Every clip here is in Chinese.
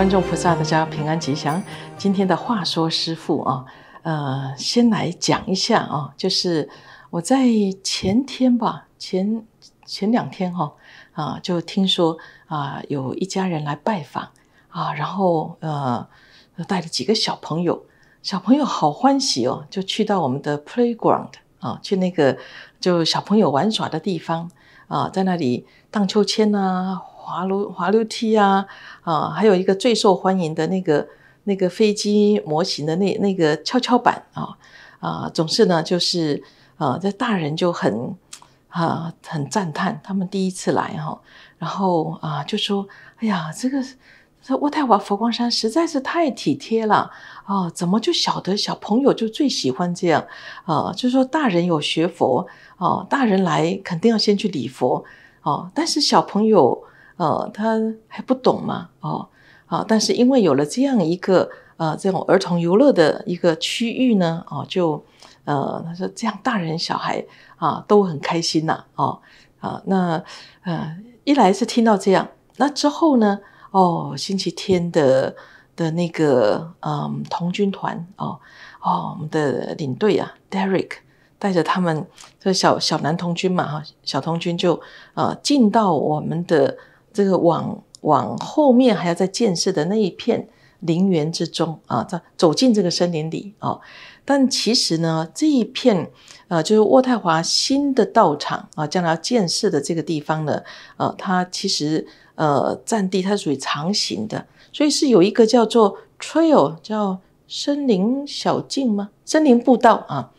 观众菩萨，大家平安吉祥。今天的话说师父啊，呃，先来讲一下啊，就是我在前天吧，前前两天哈啊，就听说啊有一家人来拜访啊，然后呃带了几个小朋友，小朋友好欢喜哦，就去到我们的 playground 啊，去那个就小朋友玩耍的地方啊，在那里荡秋千啊。滑溜滑楼梯啊啊，还有一个最受欢迎的那个那个飞机模型的那那个跷跷板啊啊，总是呢就是啊，这大人就很啊很赞叹，他们第一次来哈，然后啊就说哎呀，这个这渥太华佛光山实在是太体贴了啊，怎么就晓得小朋友就最喜欢这样啊？就说大人有学佛哦，大人来肯定要先去礼佛哦，但是小朋友。呃，他还不懂嘛，哦，啊，但是因为有了这样一个呃这种儿童游乐的一个区域呢，哦，就，呃，他说这样大人小孩啊都很开心呐，哦，啊，那，呃，一来是听到这样，那之后呢，哦，星期天的的那个呃童军团，哦，哦，我们的领队啊，Derek，带着他们这小小男童军嘛，哈，小童军就呃进到我们的。这个往往后面还要再建设的那一片陵园之中啊，走走进这个森林里啊。但其实呢，这一片呃，就是渥太华新的道场啊，将来要建设的这个地方呢，呃，它其实呃，占地它是属于长形的，所以是有一个叫做 trail，叫森林小径吗？森林步道啊，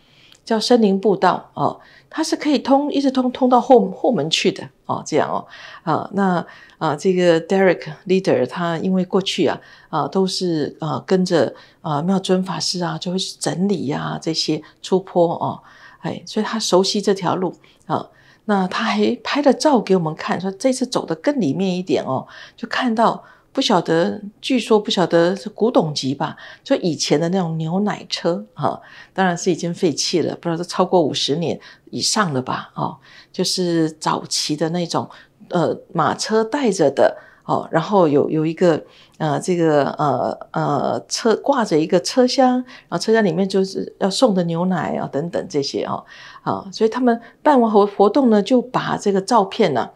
叫森林步道哦，它是可以通一直通通到后后门去的。哦，这样哦，啊，那啊，这个 Derek Leader 他因为过去啊，啊都是啊跟着啊妙尊法师啊，就会去整理呀这些出坡哦，哎，所以他熟悉这条路啊，那他还拍了照给我们看，说这次走的更里面一点哦，就看到。不晓得，据说不晓得是古董级吧，就以前的那种牛奶车哈，当然是已经废弃了，不知道是超过五十年以上了吧，哦，就是早期的那种，呃，马车带着的哦，然后有有一个呃，这个呃呃车挂着一个车厢，然后车厢里面就是要送的牛奶啊等等这些啊啊，所以他们办完活活动呢，就把这个照片呢。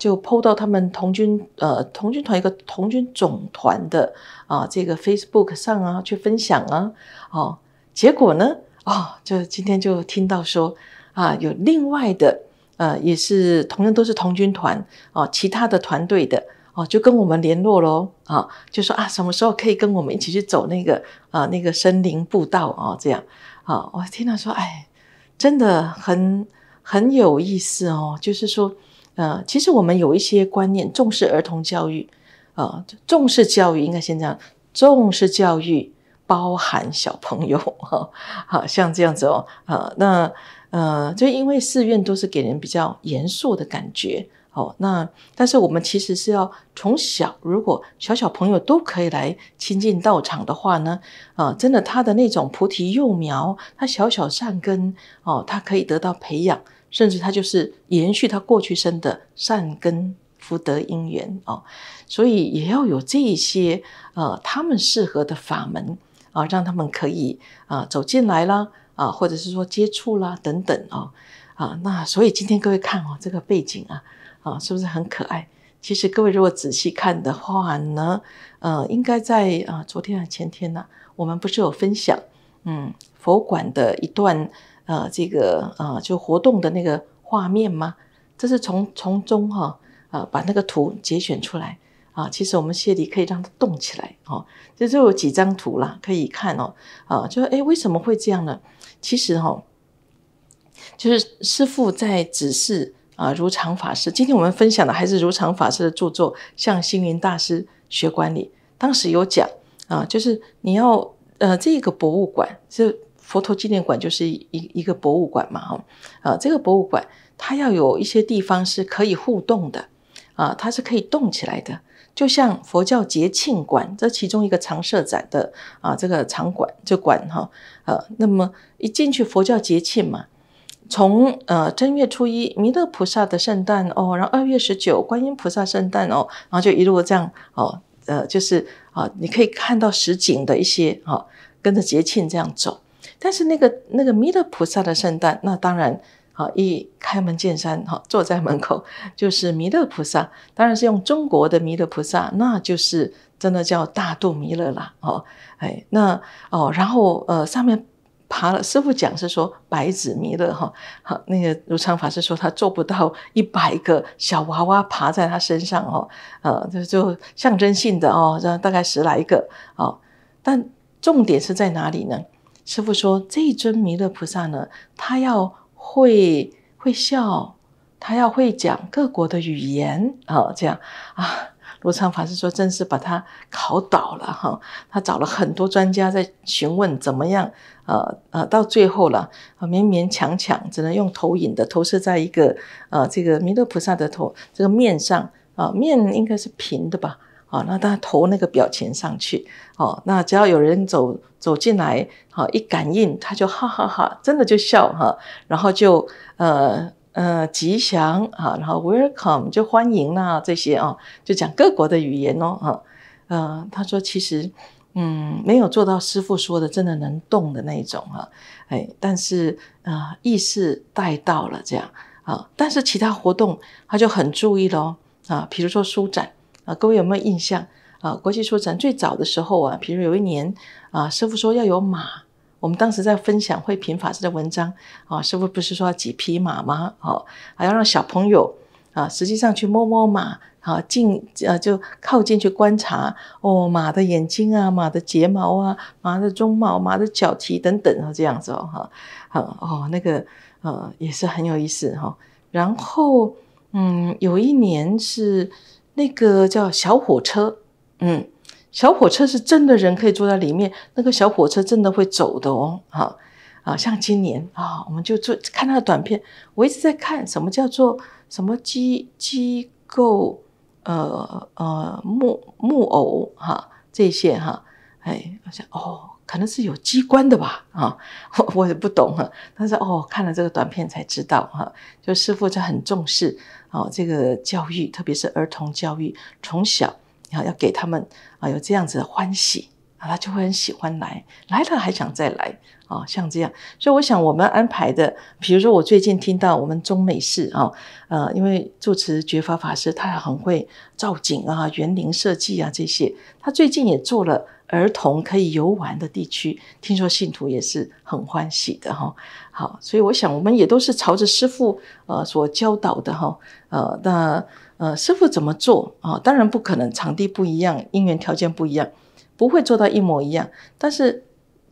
就抛到他们童军呃童军团一个童军总团的啊这个 Facebook 上啊去分享啊，哦，结果呢，哦，就今天就听到说啊，有另外的呃也是同样都是童军团哦，其他的团队的哦就跟我们联络喽啊，就说啊什么时候可以跟我们一起去走那个啊那个森林步道啊这样啊，我听到说哎，真的很很有意思哦，就是说。呃，其实我们有一些观念，重视儿童教育，呃，重视教育应该先这样，重视教育包含小朋友哈，好像这样子哦，呃，那呃，就因为寺院都是给人比较严肃的感觉，哦，那但是我们其实是要从小，如果小小朋友都可以来亲近道场的话呢，呃，真的他的那种菩提幼苗，他小小善根哦，他可以得到培养。甚至他就是延续他过去生的善根福德因缘哦，所以也要有这些呃他们适合的法门啊，让他们可以啊走进来啦啊，或者是说接触啦等等哦啊那所以今天各位看哦这个背景啊啊是不是很可爱？其实各位如果仔细看的话呢，呃应该在啊昨天啊前天呢，我们不是有分享嗯佛馆的一段。呃，这个呃，就活动的那个画面吗？这是从从中哈啊把那个图节选出来啊。其实我们谢里可以让它动起来哦。这就有几张图啦，可以看哦啊。就说哎，为什么会这样呢？其实哈，就是师父在指示啊。如常法师，今天我们分享的还是如常法师的著作《向星云大师学管理》。当时有讲啊，就是你要呃，这个博物馆是。佛陀纪念馆就是一一个博物馆嘛，哈，啊，这个博物馆它要有一些地方是可以互动的，啊，它是可以动起来的，就像佛教节庆馆这其中一个常设展的啊，这个场馆就馆哈，呃，那么一进去佛教节庆嘛，从呃正月初一弥勒菩萨的圣诞哦，然后二月十九观音菩萨圣诞哦，然后就一路这样哦，呃，就是啊，你可以看到实景的一些啊，跟着节庆这样走。但是那个那个弥勒菩萨的圣诞，那当然，啊，一开门见山哈，坐在门口 就是弥勒菩萨，当然是用中国的弥勒菩萨，那就是真的叫大肚弥勒啦，哦哎那哦然后呃上面爬了，师傅讲是说百子弥勒哈，好那个如常法师说他做不到一百个小娃娃爬在他身上哦，呃就就象征性的哦，这大概十来个，哦，但重点是在哪里呢？师傅说：“这一尊弥勒菩萨呢，他要会会笑，他要会讲各国的语言啊，这样啊。”罗昌法师说：“真是把他考倒了哈！他找了很多专家在询问怎么样，呃呃，到最后了，勉勉强强只能用投影的投射在一个呃这个弥勒菩萨的头这个面上啊，面应该是平的吧。”哦，那他投那个表情上去，哦，那只要有人走走进来，好一感应，他就哈哈哈，真的就笑哈，然后就呃呃吉祥啊，然后 welcome 就欢迎啊这些啊，就讲各国的语言哦，哦，呃他说其实嗯没有做到师傅说的真的能动的那种哈，哎，但是呃意识带到了这样啊，但是其他活动他就很注意咯。啊，比如说舒展。各位有没有印象啊？国际书展最早的时候啊，比如有一年啊，师傅说要有马。我们当时在分享会平法师的文章啊，师傅不是说几匹马吗？哦，还要让小朋友啊，实际上去摸摸马啊，近呃就靠近去观察哦，马的眼睛啊，马的睫毛啊，马的鬃毛，马的脚蹄等等啊，这样子哦，哈，好哦，那个呃也是很有意思哈。然后嗯，有一年是。那个叫小火车，嗯，小火车是真的人可以坐在里面，那个小火车真的会走的哦，哈啊，像今年啊，我们就做看他的短片，我一直在看什么叫做什么机机构，呃呃木木偶哈这些哈。哎，我想哦，可能是有机关的吧，啊，我 我也不懂哈。但是哦，看了这个短片才知道哈，就师傅就很重视啊这个教育，特别是儿童教育，从小啊要给他们啊有这样子的欢喜啊，他就会很喜欢来，来了还想再来啊，像这样。所以我想我们安排的，比如说我最近听到我们中美式啊，呃，因为住持觉法法师他很会造景啊、园林设计啊这些，他最近也做了。儿童可以游玩的地区，听说信徒也是很欢喜的哈。好，所以我想我们也都是朝着师傅呃所教导的哈。呃，那呃师傅怎么做啊？当然不可能，场地不一样，因缘条件不一样，不会做到一模一样。但是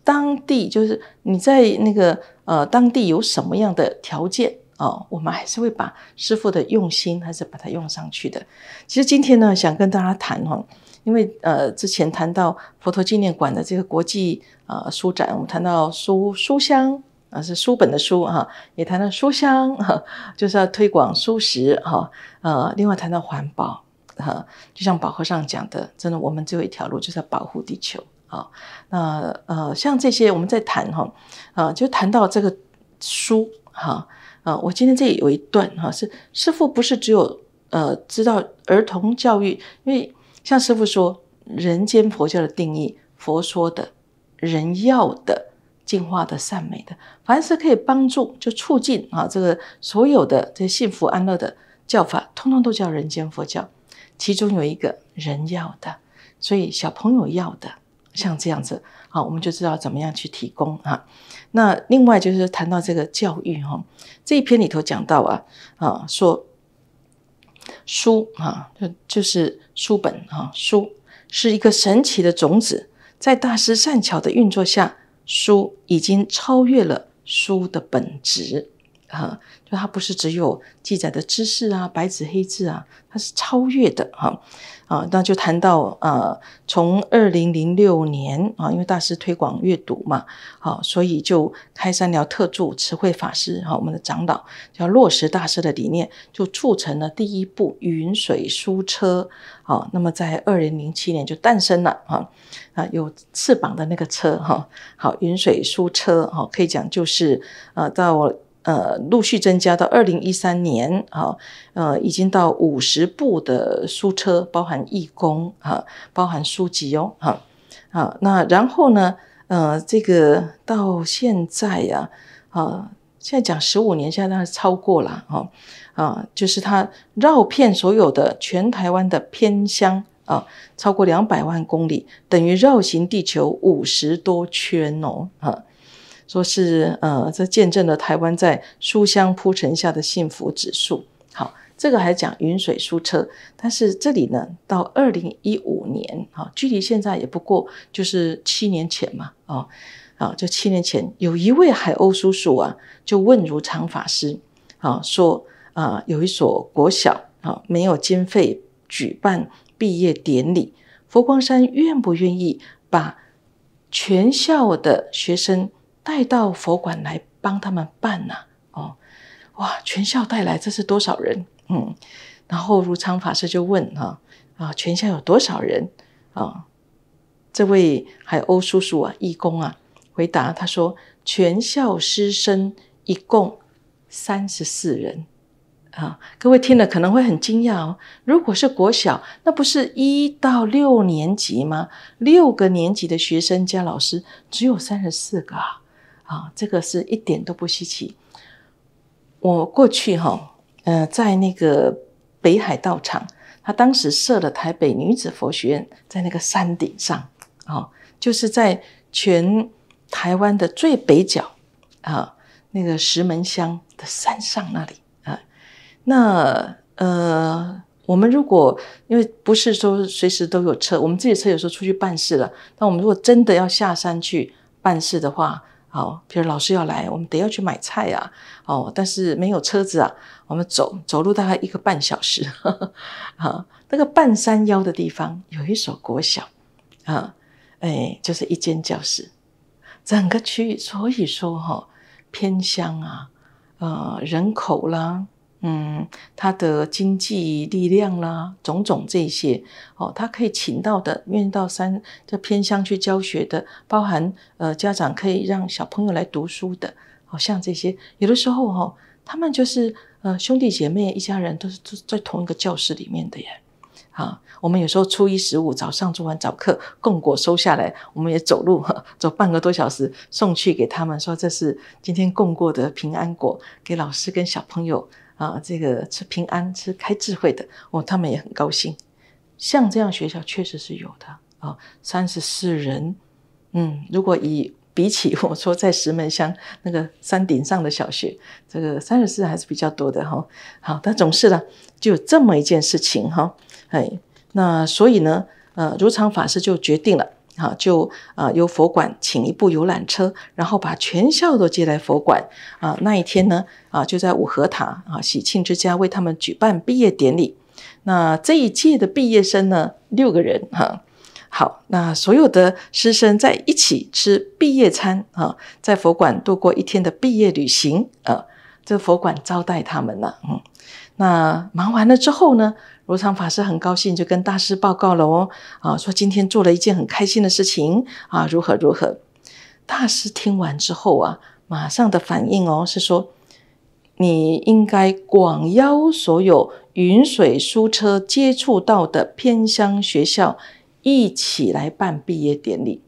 当地就是你在那个呃当地有什么样的条件啊，我们还是会把师傅的用心还是把它用上去的。其实今天呢，想跟大家谈哈。因为呃，之前谈到佛陀纪念馆的这个国际啊书展，我们谈到书书香啊，是书本的书啊，也谈到书香哈、就是要推广书食哈。呃，另外谈到环保啊，就像宝和尚讲的，真的，我们只有一条路，就是要保护地球啊。那呃，像这些我们在谈哈，呃，就谈到这个书哈啊，我今天这里有一段哈，是师傅不是只有呃知道儿童教育，因为。像师傅说，人间佛教的定义，佛说的，人要的，进化的、善美的，凡是可以帮助就促进啊，这个所有的这些幸福安乐的教法，通通都叫人间佛教。其中有一个人要的，所以小朋友要的，像这样子，好，我们就知道怎么样去提供哈。那另外就是谈到这个教育哈，这一篇里头讲到啊，啊说。书啊，就就是书本啊。书是一个神奇的种子，在大师善巧的运作下，书已经超越了书的本质。哈，就它不是只有记载的知识啊，白纸黑字啊，它是超越的哈啊。那就谈到啊，从二零零六年啊，因为大师推广阅读嘛，好，所以就开山聊特助慈汇法师哈，我们的长老叫落实大师的理念，就促成了第一部《云水书车》好，那么在二零零七年就诞生了哈啊，有翅膀的那个车哈，好，《云水书车》哈，可以讲就是呃，到。呃，陆续增加到二零一三年，哈，呃，已经到五十部的书车，包含义工，哈，包含书籍哦，哈，啊，那然后呢，呃，这个到现在呀，啊，现在讲十五年，现在当然超过了，哈，啊，就是它绕遍所有的全台湾的偏乡啊，超过两百万公里，等于绕行地球五十多圈哦，哈。说是呃，这见证了台湾在书香铺陈下的幸福指数。好，这个还讲云水书车，但是这里呢，到二零一五年啊，距离现在也不过就是七年前嘛，啊啊，就七年前，有一位海鸥叔叔啊，就问如常法师啊，说啊，有一所国小啊，没有经费举办毕业典礼，佛光山愿不愿意把全校的学生。带到佛馆来帮他们办呐，哦，哇！全校带来，这是多少人？嗯，然后如昌法师就问：哈啊，全校有多少人？啊，这位海鸥叔叔啊，义工啊，回答他说：全校师生一共三十四人。啊，各位听了可能会很惊讶哦。如果是国小，那不是一到六年级吗？六个年级的学生加老师只有三十四个啊？啊，这个是一点都不稀奇。我过去哈，呃，在那个北海道场，他当时设了台北女子佛学院，在那个山顶上，啊，就是在全台湾的最北角啊，那个石门乡的山上那里啊。那呃，我们如果因为不是说随时都有车，我们自己车有时候出去办事了，那我们如果真的要下山去办事的话，好，比如老师要来，我们得要去买菜啊，哦，但是没有车子啊，我们走走路大概一个半小时，啊，那个半山腰的地方有一所国小，啊，哎，就是一间教室，整个区域所以说哈偏乡啊，呃，人口啦。嗯，他的经济力量啦，种种这些哦，他可以请到的，愿意到山这偏乡去教学的，包含呃家长可以让小朋友来读书的，哦像这些，有的时候哈，他们就是呃兄弟姐妹一家人都是在同一个教室里面的耶，啊，我们有时候初一十五早上做完早课，供果收下来，我们也走路 走半个多小时送去给他们，说这是今天供过的平安果给老师跟小朋友。啊，这个是平安，是开智慧的哦，他们也很高兴。像这样学校确实是有的啊，三十四人，嗯，如果以比起我说在石门乡那个山顶上的小学，这个三十四还是比较多的哈。好，但总是呢，就这么一件事情哈，哎，那所以呢，呃，如常法师就决定了。啊，就啊，由佛馆请一部游览车，然后把全校都接来佛馆啊。那一天呢，啊，就在五和塔啊，喜庆之家为他们举办毕业典礼。那这一届的毕业生呢，六个人哈。好，那所有的师生在一起吃毕业餐啊，在佛馆度过一天的毕业旅行啊。这佛馆招待他们了，嗯。那忙完了之后呢？如常法师很高兴，就跟大师报告了哦，啊，说今天做了一件很开心的事情啊，如何如何？大师听完之后啊，马上的反应哦，是说你应该广邀所有云水书车接触到的偏乡学校一起来办毕业典礼。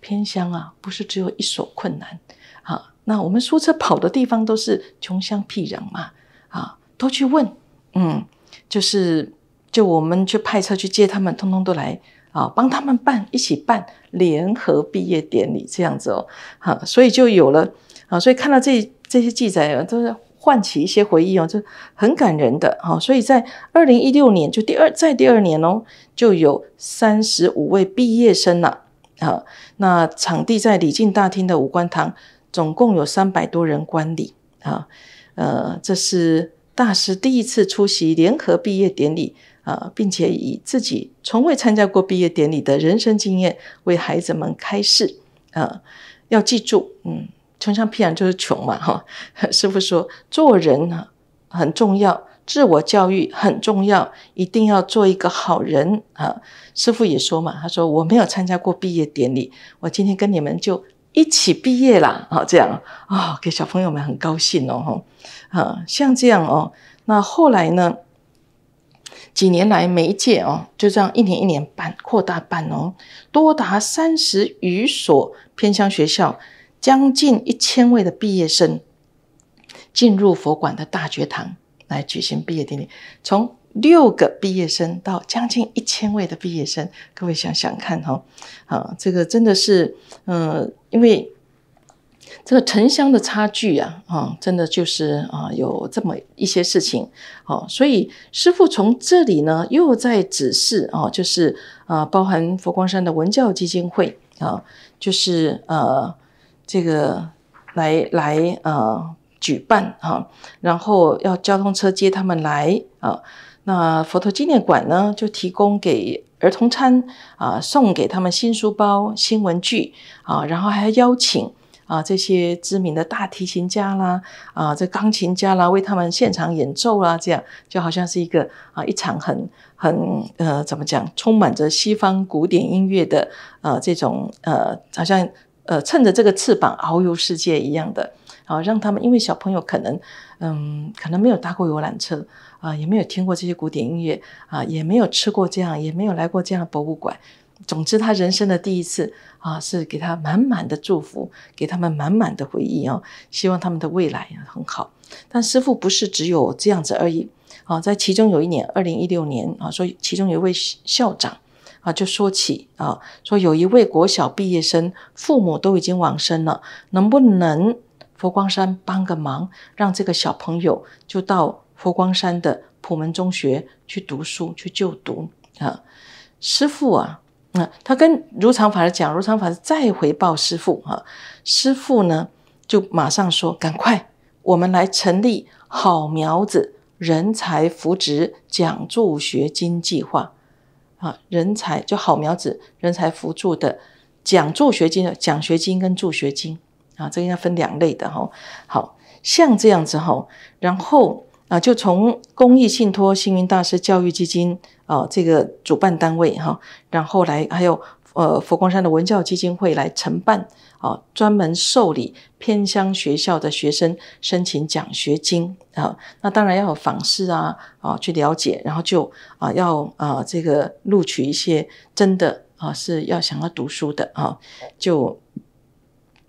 偏乡啊，不是只有一所困难啊，那我们书车跑的地方都是穷乡僻壤嘛，啊，都去问，嗯，就是。就我们就派车去接他们，通通都来啊，帮他们办，一起办联合毕业典礼，这样子哦，哈，所以就有了啊，所以看到这这些记载啊，都是唤起一些回忆哦，就很感人的哈。所以在二零一六年，就第二在第二年哦，就有三十五位毕业生了啊。那场地在礼敬大厅的五官堂，总共有三百多人观礼啊。呃，这是大师第一次出席联合毕业典礼。啊，并且以自己从未参加过毕业典礼的人生经验为孩子们开示啊，要记住，嗯，穷乡僻壤就是穷嘛，哈。师傅说，做人啊很重要，自我教育很重要，一定要做一个好人啊。师傅也说嘛，他说我没有参加过毕业典礼，我今天跟你们就一起毕业啦。」哈，这样啊，给小朋友们很高兴哦，哈，啊，像这样哦，那后来呢？几年来一届哦，就这样一年一年半扩大半哦，多达三十余所偏乡学校，将近一千位的毕业生进入佛馆的大学堂来举行毕业典礼。从六个毕业生到将近一千位的毕业生，各位想想看哈，啊，这个真的是，嗯，因为。这个城乡的差距啊，啊，真的就是啊，有这么一些事情，好，所以师傅从这里呢，又在指示哦，就是啊，包含佛光山的文教基金会啊，就是呃，这个来来啊，举办哈，然后要交通车接他们来啊，那佛陀纪念馆呢，就提供给儿童餐啊，送给他们新书包、新文具啊，然后还邀请。啊，这些知名的大提琴家啦，啊，这钢琴家啦，为他们现场演奏啦，这样就好像是一个啊，一场很很呃，怎么讲，充满着西方古典音乐的呃，这种呃，好像呃，趁着这个翅膀遨游世界一样的啊，让他们，因为小朋友可能嗯，可能没有搭过游览车啊，也没有听过这些古典音乐啊，也没有吃过这样，也没有来过这样的博物馆。总之，他人生的第一次啊，是给他满满的祝福，给他们满满的回忆哦。希望他们的未来很好。但师父不是只有这样子而已啊。在其中有一年，二零一六年啊，所以其中有一位校长啊，就说起啊，说有一位国小毕业生，父母都已经往生了，能不能佛光山帮个忙，让这个小朋友就到佛光山的普门中学去读书去就读啊？师父啊。他跟如常法师讲，如常法师再回报师父啊，师父呢就马上说，赶快，我们来成立好苗子人才扶植奖助学金计划啊，人才就好苗子人才扶助的奖助学金，奖学金跟助学金啊，这应该分两类的哈，好像这样子哈，然后。啊，就从公益信托星云大师教育基金啊，这个主办单位哈，然后来还有呃佛光山的文教基金会来承办啊，专门受理偏乡学校的学生申请奖学金啊。那当然要有访视啊，啊去了解，然后就啊要啊这个录取一些真的啊是要想要读书的啊，就。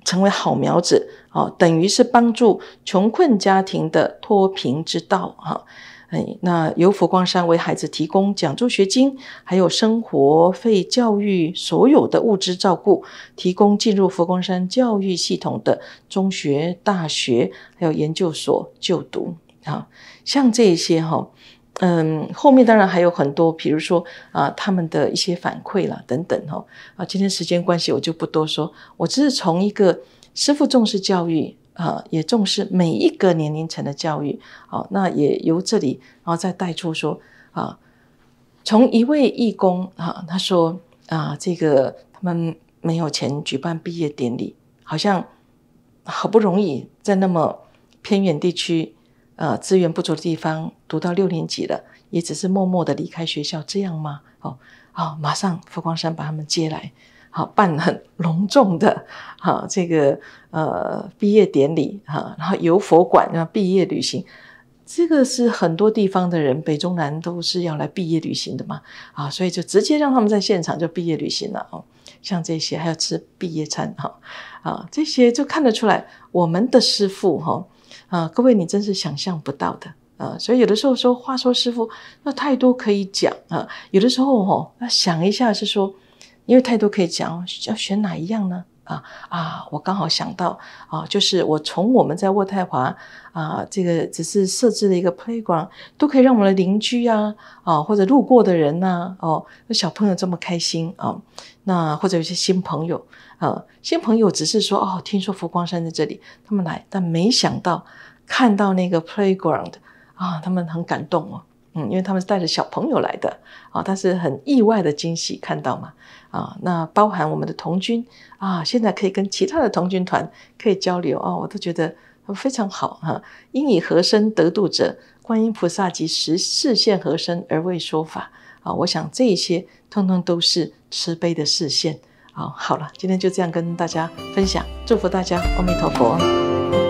成为好苗子哦，等于是帮助穷困家庭的脱贫之道哈。哎，那由佛光山为孩子提供奖助学金，还有生活费、教育所有的物资照顾，提供进入佛光山教育系统的中学、大学，还有研究所就读啊，像这些哈。嗯，后面当然还有很多，比如说啊，他们的一些反馈啦，等等哦。啊，今天时间关系，我就不多说。我只是从一个师傅重视教育啊，也重视每一个年龄层的教育。好，那也由这里，然后再带出说啊，从一位义工啊，他说啊，这个他们没有钱举办毕业典礼，好像好不容易在那么偏远地区。呃，资源不足的地方，读到六年级了，也只是默默的离开学校，这样吗？哦，啊，马上佛光山把他们接来，好办很隆重的哈，这个呃毕业典礼哈，然后游佛馆啊，毕业旅行，这个是很多地方的人北中南都是要来毕业旅行的嘛，啊，所以就直接让他们在现场就毕业旅行了哦，像这些还要吃毕业餐哈，啊，这些就看得出来我们的师傅哈。啊，各位，你真是想象不到的啊！所以有的时候说，话说师傅，那太多可以讲啊。有的时候吼，那想一下是说，因为太多可以讲，要选哪一样呢？啊啊，我刚好想到啊，就是我从我们在渥太华啊，这个只是设置了一个 playground，都可以让我们的邻居啊啊或者路过的人呐哦，那小朋友这么开心啊。那或者有些新朋友啊，新朋友只是说哦，听说佛光山在这里，他们来，但没想到看到那个 playground 啊，他们很感动哦，嗯，因为他们是带着小朋友来的啊，但是很意外的惊喜看到嘛，啊，那包含我们的童军啊，现在可以跟其他的童军团可以交流啊，我都觉得非常好哈。因以和身得度者，观音菩萨及十四现和身而为说法。啊，我想这一些通通都是慈悲的示现啊！好了，今天就这样跟大家分享，祝福大家，阿弥陀佛。